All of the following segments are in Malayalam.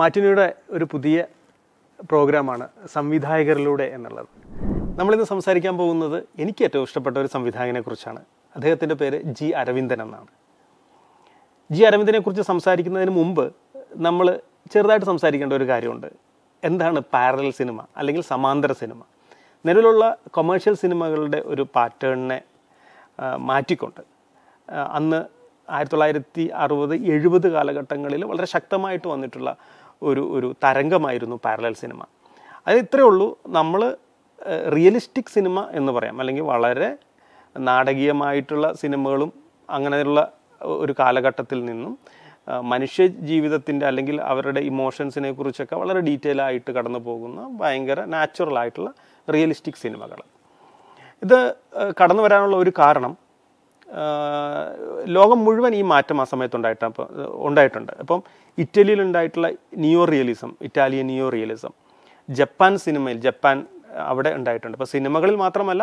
മാറ്റിനിയുടെ ഒരു പുതിയ പ്രോഗ്രാമാണ് സംവിധായകരിലൂടെ എന്നുള്ളത് നമ്മളിന്ന് സംസാരിക്കാൻ പോകുന്നത് എനിക്ക് ഏറ്റവും ഇഷ്ടപ്പെട്ട ഒരു സംവിധായകനെ കുറിച്ചാണ് അദ്ദേഹത്തിൻ്റെ പേര് ജി അരവിന്ദൻ എന്നാണ് ജി അരവിന്ദനെ കുറിച്ച് സംസാരിക്കുന്നതിന് മുമ്പ് നമ്മൾ ചെറുതായിട്ട് സംസാരിക്കേണ്ട ഒരു കാര്യമുണ്ട് എന്താണ് പാരലൽ സിനിമ അല്ലെങ്കിൽ സമാന്തര സിനിമ നിലവിലുള്ള കൊമേഴ്ഷ്യൽ സിനിമകളുടെ ഒരു പാറ്റേണിനെ മാറ്റിക്കൊണ്ട് അന്ന് ആയിരത്തി തൊള്ളായിരത്തി അറുപത് എഴുപത് കാലഘട്ടങ്ങളിൽ വളരെ ശക്തമായിട്ട് വന്നിട്ടുള്ള ഒരു ഒരു തരംഗമായിരുന്നു പാരലൽ സിനിമ അത് ഇത്രയേ ഉള്ളൂ നമ്മൾ റിയലിസ്റ്റിക് സിനിമ എന്ന് പറയാം അല്ലെങ്കിൽ വളരെ നാടകീയമായിട്ടുള്ള സിനിമകളും അങ്ങനെയുള്ള ഒരു കാലഘട്ടത്തിൽ നിന്നും മനുഷ്യ ജീവിതത്തിൻ്റെ അല്ലെങ്കിൽ അവരുടെ ഇമോഷൻസിനെ കുറിച്ചൊക്കെ വളരെ ഡീറ്റെയിൽ ആയിട്ട് കടന്നു പോകുന്ന ഭയങ്കര നാച്ചുറൽ ആയിട്ടുള്ള റിയലിസ്റ്റിക് സിനിമകൾ ഇത് കടന്നു വരാനുള്ള ഒരു കാരണം ലോകം മുഴുവൻ ഈ മാറ്റം ആ സമയത്ത് ഉണ്ടായിട്ട് ഉണ്ടായിട്ടുണ്ട് അപ്പം ഇറ്റലിയിൽ ഉണ്ടായിട്ടുള്ള neo realism Italian neo realism Japan സിനിമയിൽ ജപ്പാൻ അവിടെ ഉണ്ടായിട്ടുണ്ട് അപ്പോൾ സിനിമകളിൽ മാത്രമല്ല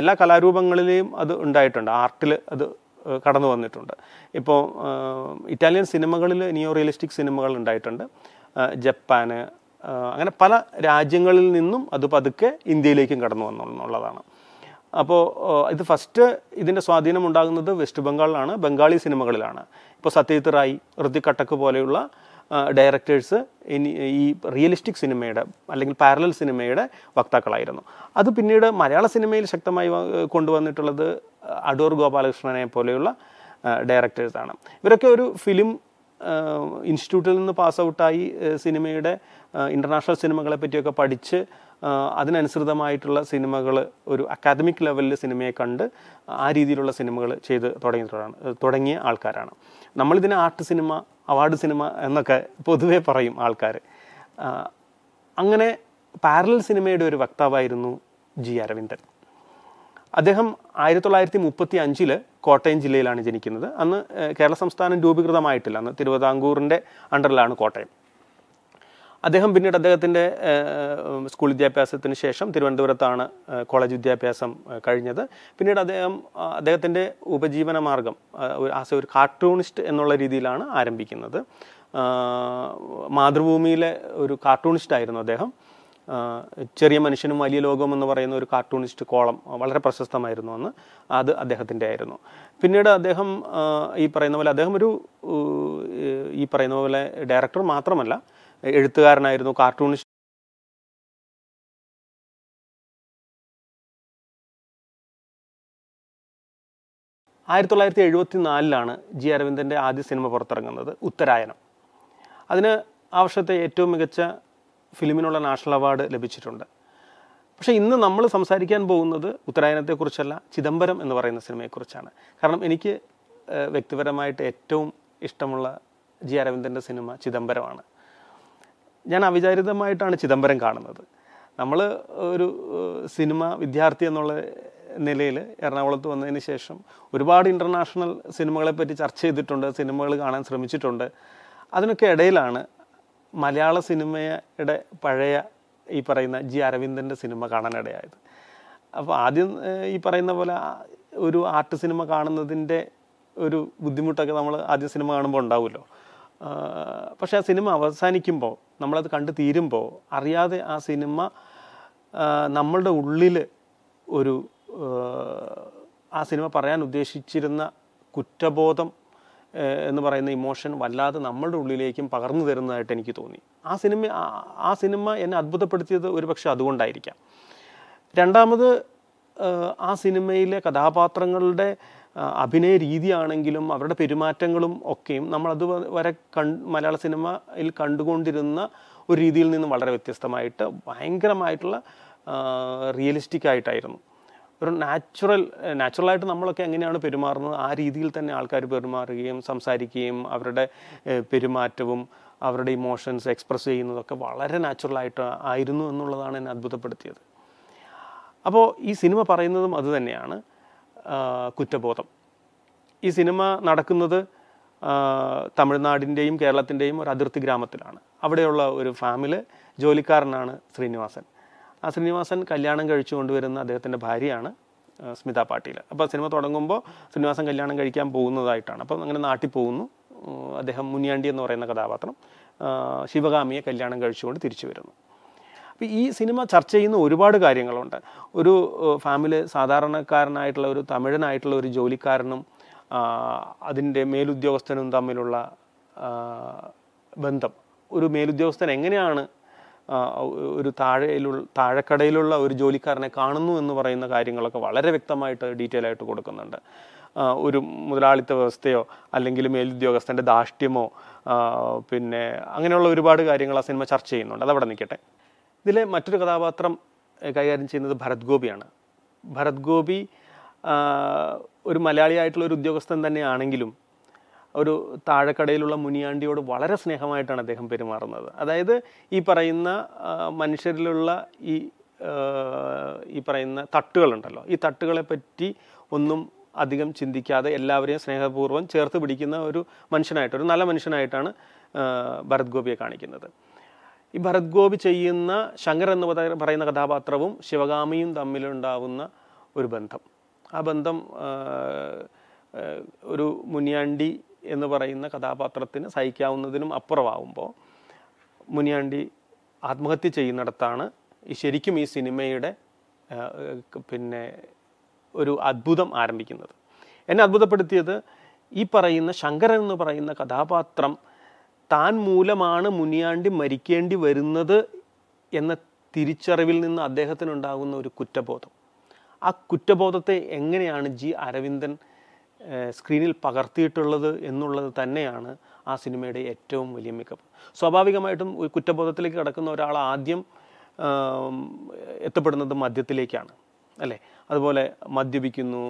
എല്ലാ കലാരൂപങ്ങളിലെയും അത് ഉണ്ടായിട്ടുണ്ട് ആർട്ടിൽ അത് കടന്നു വന്നിട്ടുണ്ട് ഇപ്പോൾ ഇറ്റാലിയൻ സിനിമകളിൽ നിയോ റിയലിസ്റ്റിക് സിനിമകൾ ഉണ്ടായിട്ടുണ്ട് ജപ്പാന് അങ്ങനെ പല രാജ്യങ്ങളിൽ നിന്നും അത് പതുക്കെ ഇന്ത്യയിലേക്കും കടന്നു വന്നുള്ളതാണ് അപ്പോൾ ഇത് ഫസ്റ്റ് ഇതിൻ്റെ സ്വാധീനം ഉണ്ടാകുന്നത് വെസ്റ്റ് ബംഗാളിലാണ് ബംഗാളി സിനിമകളിലാണ് ഇപ്പോൾ സത്യജിത് റായ് ഋതിക് കട്ടക്ക് പോലെയുള്ള ഡയറക്ടേഴ്സ് ഈ റിയലിസ്റ്റിക് സിനിമയുടെ അല്ലെങ്കിൽ പാരലൽ സിനിമയുടെ വക്താക്കളായിരുന്നു അത് പിന്നീട് മലയാള സിനിമയിൽ ശക്തമായി കൊണ്ടുവന്നിട്ടുള്ളത് അടൂർ ഗോപാലകൃഷ്ണനെ പോലെയുള്ള ഡയറക്ടേഴ്സാണ് ഇവരൊക്കെ ഒരു ഫിലിം ഇൻസ്റ്റിറ്റ്യൂട്ടിൽ നിന്ന് പാസ് ഔട്ടായി സിനിമയുടെ ഇൻ്റർനാഷണൽ സിനിമകളെ പറ്റിയൊക്കെ പഠിച്ച് അതിനനുസൃതമായിട്ടുള്ള സിനിമകൾ ഒരു അക്കാദമിക് ലെവലിൽ സിനിമയെ കണ്ട് ആ രീതിയിലുള്ള സിനിമകൾ ചെയ്ത് തുടങ്ങിയതാണ് തുടങ്ങിയ ആൾക്കാരാണ് നമ്മളിതിനെ ആർട്ട് സിനിമ അവാർഡ് സിനിമ എന്നൊക്കെ പൊതുവേ പറയും ആൾക്കാർ അങ്ങനെ പാരലൽ സിനിമയുടെ ഒരു വക്താവായിരുന്നു ജി അരവിന്ദൻ അദ്ദേഹം ആയിരത്തി തൊള്ളായിരത്തി മുപ്പത്തി അഞ്ചിൽ കോട്ടയം ജില്ലയിലാണ് ജനിക്കുന്നത് അന്ന് കേരള സംസ്ഥാനം രൂപീകൃതമായിട്ടില്ല അന്ന് തിരുവിതാംകൂറിൻ്റെ അണ്ടറിലാണ് കോട്ടയം അദ്ദേഹം പിന്നീട് അദ്ദേഹത്തിൻ്റെ സ്കൂൾ വിദ്യാഭ്യാസത്തിന് ശേഷം തിരുവനന്തപുരത്താണ് കോളേജ് വിദ്യാഭ്യാസം കഴിഞ്ഞത് പിന്നീട് അദ്ദേഹം അദ്ദേഹത്തിൻ്റെ ഉപജീവന മാർഗം ആസ് ഒരു കാർട്ടൂണിസ്റ്റ് എന്നുള്ള രീതിയിലാണ് ആരംഭിക്കുന്നത് മാതൃഭൂമിയിലെ ഒരു കാർട്ടൂണിസ്റ്റ് ആയിരുന്നു അദ്ദേഹം ചെറിയ മനുഷ്യനും വലിയ ലോകവും എന്ന് പറയുന്ന ഒരു കാർട്ടൂണിസ്റ്റ് കോളം വളരെ പ്രശസ്തമായിരുന്നു അന്ന് അത് അദ്ദേഹത്തിൻ്റെ ആയിരുന്നു പിന്നീട് അദ്ദേഹം ഈ പറയുന്ന പോലെ അദ്ദേഹം ഒരു ഈ പറയുന്ന പോലെ ഡയറക്ടർ മാത്രമല്ല എഴുത്തുകാരനായിരുന്നു കാർട്ടൂണിസ്റ്റ് ആയിരത്തി തൊള്ളായിരത്തി എഴുപത്തി നാലിലാണ് ജി അരവിന്ദൻ്റെ ആദ്യ സിനിമ പുറത്തിറങ്ങുന്നത് ഉത്തരായനം അതിന് ആ വർഷത്തെ ഏറ്റവും മികച്ച ഫിലിമിനുള്ള നാഷണൽ അവാർഡ് ലഭിച്ചിട്ടുണ്ട് പക്ഷേ ഇന്ന് നമ്മൾ സംസാരിക്കാൻ പോകുന്നത് ഉത്തരായനത്തെക്കുറിച്ചല്ല ചിദംബരം എന്ന് പറയുന്ന സിനിമയെക്കുറിച്ചാണ് കാരണം എനിക്ക് വ്യക്തിപരമായിട്ട് ഏറ്റവും ഇഷ്ടമുള്ള ജി അരവിന്ദൻ്റെ സിനിമ ചിദംബരമാണ് ഞാൻ അവിചാരിതമായിട്ടാണ് ചിദംബരം കാണുന്നത് നമ്മൾ ഒരു സിനിമ വിദ്യാർത്ഥി എന്നുള്ള നിലയിൽ എറണാകുളത്ത് വന്നതിന് ശേഷം ഒരുപാട് ഇൻ്റർനാഷണൽ സിനിമകളെ പറ്റി ചർച്ച ചെയ്തിട്ടുണ്ട് സിനിമകൾ കാണാൻ ശ്രമിച്ചിട്ടുണ്ട് അതിനൊക്കെ ഇടയിലാണ് മലയാള സിനിമയുടെ പഴയ ഈ പറയുന്ന ജി അരവിന്ദൻ്റെ സിനിമ കാണാനിടയായത് അപ്പോൾ ആദ്യം ഈ പറയുന്ന പോലെ ഒരു ആർട്ട് സിനിമ കാണുന്നതിൻ്റെ ഒരു ബുദ്ധിമുട്ടൊക്കെ നമ്മൾ ആദ്യ സിനിമ കാണുമ്പോൾ ഉണ്ടാവുമല്ലോ പക്ഷേ ആ സിനിമ അവസാനിക്കുമ്പോൾ നമ്മളത് കണ്ടു തീരുമ്പോൾ അറിയാതെ ആ സിനിമ നമ്മളുടെ ഉള്ളിൽ ഒരു ആ സിനിമ പറയാൻ ഉദ്ദേശിച്ചിരുന്ന കുറ്റബോധം എന്ന് പറയുന്ന ഇമോഷൻ വല്ലാതെ നമ്മളുടെ ഉള്ളിലേക്കും പകർന്നു തരുന്നതായിട്ട് എനിക്ക് തോന്നി ആ സിനിമ ആ സിനിമ എന്നെ അത്ഭുതപ്പെടുത്തിയത് ഒരുപക്ഷെ അതുകൊണ്ടായിരിക്കാം രണ്ടാമത് ആ സിനിമയിലെ കഥാപാത്രങ്ങളുടെ അഭിനയ രീതിയാണെങ്കിലും അവരുടെ പെരുമാറ്റങ്ങളും ഒക്കെയും നമ്മൾ വരെ കൺ മലയാള സിനിമയിൽ കണ്ടുകൊണ്ടിരുന്ന ഒരു രീതിയിൽ നിന്നും വളരെ വ്യത്യസ്തമായിട്ട് ഭയങ്കരമായിട്ടുള്ള റിയലിസ്റ്റിക് ആയിട്ടായിരുന്നു ഒരു നാച്ചുറൽ നാച്ചുറലായിട്ട് നമ്മളൊക്കെ എങ്ങനെയാണ് പെരുമാറുന്നത് ആ രീതിയിൽ തന്നെ ആൾക്കാർ പെരുമാറുകയും സംസാരിക്കുകയും അവരുടെ പെരുമാറ്റവും അവരുടെ ഇമോഷൻസ് എക്സ്പ്രസ് ചെയ്യുന്നതൊക്കെ വളരെ നാച്ചുറലായിട്ട് ആയിരുന്നു എന്നുള്ളതാണ് എന്നെ അത്ഭുതപ്പെടുത്തിയത് അപ്പോൾ ഈ സിനിമ പറയുന്നതും അതുതന്നെയാണ് കുറ്റബോധം ഈ സിനിമ നടക്കുന്നത് തമിഴ്നാടിൻ്റെയും കേരളത്തിൻ്റെയും ഒരു അതിർത്തി ഗ്രാമത്തിലാണ് അവിടെയുള്ള ഒരു ഫാമിലി ജോലിക്കാരനാണ് ശ്രീനിവാസൻ ആ ശ്രീനിവാസൻ കല്യാണം കഴിച്ചു കൊണ്ടുവരുന്ന അദ്ദേഹത്തിൻ്റെ ഭാര്യയാണ് സ്മിത പാട്ടീൽ അപ്പോൾ സിനിമ തുടങ്ങുമ്പോൾ ശ്രീനിവാസൻ കല്യാണം കഴിക്കാൻ പോകുന്നതായിട്ടാണ് അപ്പം അങ്ങനെ നാട്ടിൽ പോകുന്നു അദ്ദേഹം മുനിയാണ്ടി എന്ന് പറയുന്ന കഥാപാത്രം ശിവകാമിയെ കല്യാണം കഴിച്ചുകൊണ്ട് തിരിച്ചു വരുന്നു അപ്പോൾ ഈ സിനിമ ചർച്ച ചെയ്യുന്ന ഒരുപാട് കാര്യങ്ങളുണ്ട് ഒരു ഫാമിലി സാധാരണക്കാരനായിട്ടുള്ള ഒരു തമിഴനായിട്ടുള്ള ഒരു ജോലിക്കാരനും അതിൻ്റെ മേലുദ്യോഗസ്ഥനും തമ്മിലുള്ള ബന്ധം ഒരു മേലുദ്യോഗസ്ഥൻ എങ്ങനെയാണ് ഒരു താഴെയിലുള്ള താഴെക്കടയിലുള്ള ഒരു ജോലിക്കാരനെ കാണുന്നു എന്ന് പറയുന്ന കാര്യങ്ങളൊക്കെ വളരെ വ്യക്തമായിട്ട് ഡീറ്റെയിൽ ആയിട്ട് കൊടുക്കുന്നുണ്ട് ഒരു മുതലാളിത്ത വ്യവസ്ഥയോ അല്ലെങ്കിൽ മേലുദ്യോഗസ്ഥൻ്റെ ധാഷ്ട്യമോ പിന്നെ അങ്ങനെയുള്ള ഒരുപാട് കാര്യങ്ങൾ ആ സിനിമ ചർച്ച ചെയ്യുന്നുണ്ട് അതവിടെ നിൽക്കട്ടെ ഇതിലെ മറ്റൊരു കഥാപാത്രം കൈകാര്യം ചെയ്യുന്നത് ഭരത് ഗോപിയാണ് ഭരത് ഗോപി ഒരു മലയാളിയായിട്ടുള്ള ഒരു ഉദ്യോഗസ്ഥൻ തന്നെയാണെങ്കിലും ഒരു താഴെക്കടയിലുള്ള മുനിയാണ്ടിയോട് വളരെ സ്നേഹമായിട്ടാണ് അദ്ദേഹം പെരുമാറുന്നത് അതായത് ഈ പറയുന്ന മനുഷ്യരിലുള്ള ഈ ഈ പറയുന്ന തട്ടുകളുണ്ടല്ലോ ഈ തട്ടുകളെ പറ്റി ഒന്നും അധികം ചിന്തിക്കാതെ എല്ലാവരെയും സ്നേഹപൂർവ്വം ചേർത്ത് പിടിക്കുന്ന ഒരു മനുഷ്യനായിട്ട് ഒരു നല്ല മനുഷ്യനായിട്ടാണ് ഭരത് ഗോപിയെ കാണിക്കുന്നത് ഈ ഭരത് ഗോപി ചെയ്യുന്ന ശങ്കർ എന്ന് പറയുന്ന കഥാപാത്രവും ശിവകാമിയും തമ്മിലുണ്ടാവുന്ന ഒരു ബന്ധം ആ ബന്ധം ഒരു മുനിയാണ്ടി എന്ന് പറയുന്ന കഥാപാത്രത്തിന് സഹിക്കാവുന്നതിനും അപ്പുറമാവുമ്പോൾ മുനിയാണ്ടി ആത്മഹത്യ ചെയ്യുന്നിടത്താണ് ഈ ശരിക്കും ഈ സിനിമയുടെ പിന്നെ ഒരു അത്ഭുതം ആരംഭിക്കുന്നത് എന്നെ അത്ഭുതപ്പെടുത്തിയത് ഈ പറയുന്ന ശങ്കരൻ എന്ന് പറയുന്ന കഥാപാത്രം താൻ മൂലമാണ് മുനിയാണ്ടി മരിക്കേണ്ടി വരുന്നത് എന്ന തിരിച്ചറിവിൽ നിന്ന് അദ്ദേഹത്തിനുണ്ടാകുന്ന ഒരു കുറ്റബോധം ആ കുറ്റബോധത്തെ എങ്ങനെയാണ് ജി അരവിന്ദൻ സ്ക്രീനിൽ പകർത്തിയിട്ടുള്ളത് എന്നുള്ളത് തന്നെയാണ് ആ സിനിമയുടെ ഏറ്റവും വലിയ മികവ് സ്വാഭാവികമായിട്ടും ഒരു കുറ്റബോധത്തിലേക്ക് കിടക്കുന്ന ഒരാൾ ആദ്യം എത്തപ്പെടുന്നത് മദ്യത്തിലേക്കാണ് അല്ലേ അതുപോലെ മദ്യപിക്കുന്നു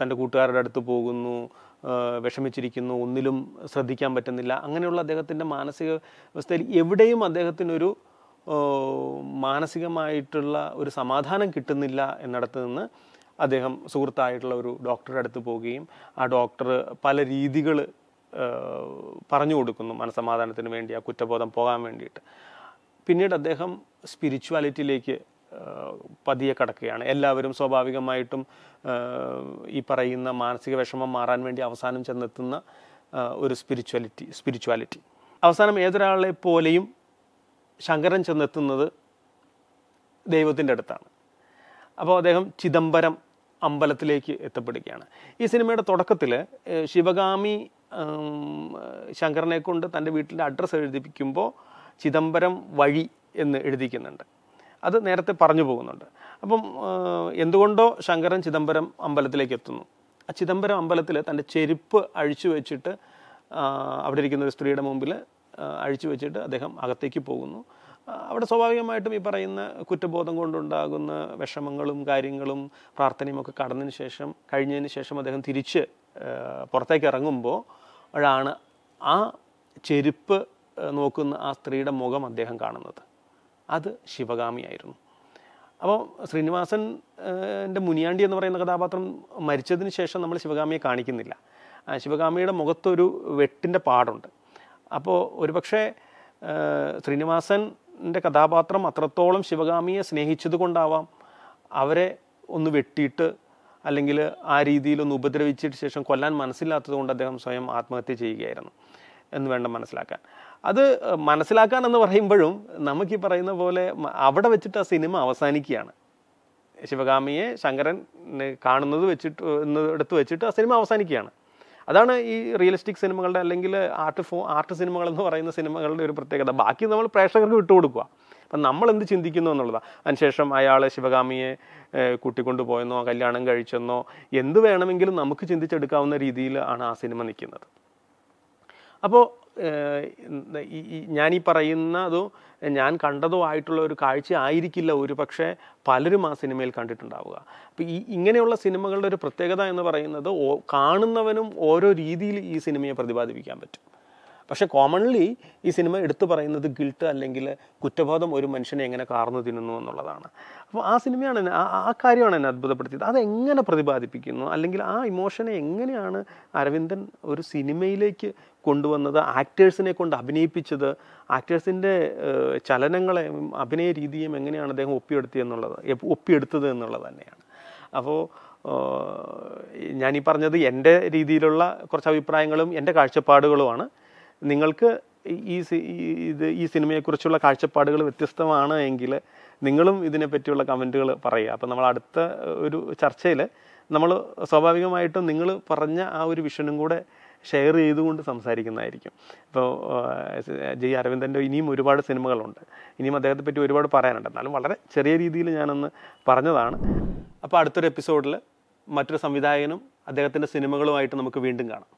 തൻ്റെ കൂട്ടുകാരുടെ അടുത്ത് പോകുന്നു വിഷമിച്ചിരിക്കുന്നു ഒന്നിലും ശ്രദ്ധിക്കാൻ പറ്റുന്നില്ല അങ്ങനെയുള്ള അദ്ദേഹത്തിൻ്റെ മാനസിക അവസ്ഥയിൽ എവിടെയും അദ്ദേഹത്തിനൊരു മാനസികമായിട്ടുള്ള ഒരു സമാധാനം കിട്ടുന്നില്ല എന്നിടത്ത് നിന്ന് അദ്ദേഹം സുഹൃത്തായിട്ടുള്ള ഒരു ഡോക്ടറുടെ അടുത്ത് പോവുകയും ആ ഡോക്ടർ പല രീതികൾ പറഞ്ഞു കൊടുക്കുന്നു മനസമാധാനത്തിന് വേണ്ടി ആ കുറ്റബോധം പോകാൻ വേണ്ടിയിട്ട് പിന്നീട് അദ്ദേഹം സ്പിരിച്വാലിറ്റിയിലേക്ക് പതിയെ കടക്കുകയാണ് എല്ലാവരും സ്വാഭാവികമായിട്ടും ഈ പറയുന്ന മാനസിക വിഷമം മാറാൻ വേണ്ടി അവസാനം ചെന്നെത്തുന്ന ഒരു സ്പിരിച്വാലിറ്റി സ്പിരിച്വാലിറ്റി അവസാനം ഏതൊരാളെ പോലെയും ശങ്കരൻ ചെന്നെത്തുന്നത് ദൈവത്തിൻ്റെ അടുത്താണ് അപ്പോൾ അദ്ദേഹം ചിദംബരം അമ്പലത്തിലേക്ക് എത്തപ്പെടുകയാണ് ഈ സിനിമയുടെ തുടക്കത്തിൽ ശിവഗാമി ശങ്കറിനെ കൊണ്ട് തൻ്റെ വീട്ടിൻ്റെ അഡ്രസ്സ് എഴുതിപ്പിക്കുമ്പോൾ ചിദംബരം വഴി എന്ന് എഴുതിക്കുന്നുണ്ട് അത് നേരത്തെ പറഞ്ഞു പോകുന്നുണ്ട് അപ്പം എന്തുകൊണ്ടോ ശങ്കരൻ ചിദംബരം അമ്പലത്തിലേക്ക് എത്തുന്നു ആ ചിദംബരം അമ്പലത്തിൽ തൻ്റെ ചെരുപ്പ് അഴിച്ചു വെച്ചിട്ട് അവിടെ ഇരിക്കുന്ന ഒരു സ്ത്രീയുടെ മുമ്പിൽ അഴിച്ചു വെച്ചിട്ട് അദ്ദേഹം അകത്തേക്ക് പോകുന്നു അവിടെ സ്വാഭാവികമായിട്ടും ഈ പറയുന്ന കുറ്റബോധം കൊണ്ടുണ്ടാകുന്ന വിഷമങ്ങളും കാര്യങ്ങളും പ്രാർത്ഥനയും ഒക്കെ കടന്നതിന് ശേഷം കഴിഞ്ഞതിന് ശേഷം അദ്ദേഹം തിരിച്ച് പുറത്തേക്ക് ഇറങ്ങുമ്പോൾ ആണ് ആ ചെരുപ്പ് നോക്കുന്ന ആ സ്ത്രീയുടെ മുഖം അദ്ദേഹം കാണുന്നത് അത് ശിവഗാമിയായിരുന്നു അപ്പോൾ ശ്രീനിവാസൻ എൻ്റെ മുനിയാണ്ടി എന്ന് പറയുന്ന കഥാപാത്രം മരിച്ചതിന് ശേഷം നമ്മൾ ശിവഗാമിയെ കാണിക്കുന്നില്ല ശിവഗാമിയുടെ മുഖത്തൊരു വെട്ടിൻ്റെ പാടുണ്ട് അപ്പോൾ ഒരുപക്ഷെ ശ്രീനിവാസൻ്റെ കഥാപാത്രം അത്രത്തോളം ശിവഗാമിയെ സ്നേഹിച്ചത് കൊണ്ടാവാം അവരെ ഒന്ന് വെട്ടിയിട്ട് അല്ലെങ്കിൽ ആ രീതിയിൽ ഒന്ന് ഉപദ്രവിച്ചിട്ട് ശേഷം കൊല്ലാൻ മനസ്സില്ലാത്തത് കൊണ്ട് അദ്ദേഹം സ്വയം ആത്മഹത്യ ചെയ്യുകയായിരുന്നു എന്ന് വേണം മനസ്സിലാക്കാൻ അത് മനസ്സിലാക്കാൻ എന്ന് പറയുമ്പോഴും നമുക്ക് ഈ പറയുന്ന പോലെ അവിടെ വെച്ചിട്ട് ആ സിനിമ അവസാനിക്കുകയാണ് ശിവകാമിയെ ശങ്കരൻ കാണുന്നത് വെച്ചിട്ട് എടുത്ത് വെച്ചിട്ട് ആ സിനിമ അവസാനിക്കുകയാണ് അതാണ് ഈ റിയലിസ്റ്റിക് സിനിമകളുടെ അല്ലെങ്കിൽ ആർട്ട് ഫോ ആർട്ട് സിനിമകൾ എന്ന് പറയുന്ന സിനിമകളുടെ ഒരു പ്രത്യേകത ബാക്കി നമ്മൾ പ്രേക്ഷകർക്ക് വിട്ടുകൊടുക്കുക അപ്പം നമ്മൾ എന്ത് ചിന്തിക്കുന്നു എന്നുള്ളതാണ് അതിനുശേഷം അയാൾ ശിവകാമിയെ കൂട്ടിക്കൊണ്ടു പോയെന്നോ കല്യാണം കഴിച്ചെന്നോ എന്ത് വേണമെങ്കിലും നമുക്ക് ചിന്തിച്ചെടുക്കാവുന്ന രീതിയിൽ ആ സിനിമ നിൽക്കുന്നത് അപ്പോൾ ഈ പറയുന്നതോ ഞാൻ കണ്ടതോ ആയിട്ടുള്ള ഒരു കാഴ്ച ആയിരിക്കില്ല ഒരു പക്ഷേ പലരും ആ സിനിമയിൽ കണ്ടിട്ടുണ്ടാവുക അപ്പോൾ ഈ ഇങ്ങനെയുള്ള സിനിമകളുടെ ഒരു പ്രത്യേകത എന്ന് പറയുന്നത് കാണുന്നവനും ഓരോ രീതിയിൽ ഈ സിനിമയെ പ്രതിപാദിപ്പിക്കാൻ പറ്റും പക്ഷേ കോമൺലി ഈ സിനിമ എടുത്തു പറയുന്നത് ഗിൽട്ട് അല്ലെങ്കിൽ കുറ്റബോധം ഒരു മനുഷ്യനെ എങ്ങനെ കാർന്നു തിന്നുന്നു എന്നുള്ളതാണ് അപ്പോൾ ആ സിനിമയാണ് എന്നെ ആ കാര്യമാണ് എന്നെ അത്ഭുതപ്പെടുത്തിയത് അതെങ്ങനെ പ്രതിപാദിപ്പിക്കുന്നു അല്ലെങ്കിൽ ആ ഇമോഷനെ എങ്ങനെയാണ് അരവിന്ദൻ ഒരു സിനിമയിലേക്ക് കൊണ്ടുവന്നത് ആക്ടേഴ്സിനെ കൊണ്ട് അഭിനയിപ്പിച്ചത് ആക്ടേഴ്സിൻ്റെ ചലനങ്ങളെ അഭിനയ രീതിയും എങ്ങനെയാണ് അദ്ദേഹം ഒപ്പിയെടുത്തിയെന്നുള്ളത് ഒപ്പിയെടുത്തത് എന്നുള്ളത് തന്നെയാണ് അപ്പോൾ ഞാനീ പറഞ്ഞത് എൻ്റെ രീതിയിലുള്ള കുറച്ച് അഭിപ്രായങ്ങളും എൻ്റെ കാഴ്ചപ്പാടുകളുമാണ് നിങ്ങൾക്ക് ഈ ഇത് ഈ സിനിമയെക്കുറിച്ചുള്ള കാഴ്ചപ്പാടുകൾ വ്യത്യസ്തമാണ് എങ്കിൽ നിങ്ങളും ഇതിനെപ്പറ്റിയുള്ള കമൻറ്റുകൾ പറയുക അപ്പോൾ നമ്മൾ അടുത്ത ഒരു ചർച്ചയിൽ നമ്മൾ സ്വാഭാവികമായിട്ടും നിങ്ങൾ പറഞ്ഞ ആ ഒരു വിഷനും കൂടെ ഷെയർ ചെയ്തുകൊണ്ട് സംസാരിക്കുന്നതായിരിക്കും ഇപ്പോൾ ജി അരവിന്ദൻ്റെ ഇനിയും ഒരുപാട് സിനിമകളുണ്ട് ഇനിയും അദ്ദേഹത്തെ പറ്റി ഒരുപാട് പറയാനുണ്ട് എന്നാലും വളരെ ചെറിയ രീതിയിൽ ഞാനൊന്ന് പറഞ്ഞതാണ് അപ്പോൾ അടുത്തൊരു എപ്പിസോഡിൽ മറ്റൊരു സംവിധായകനും അദ്ദേഹത്തിൻ്റെ സിനിമകളുമായിട്ട് നമുക്ക് വീണ്ടും കാണാം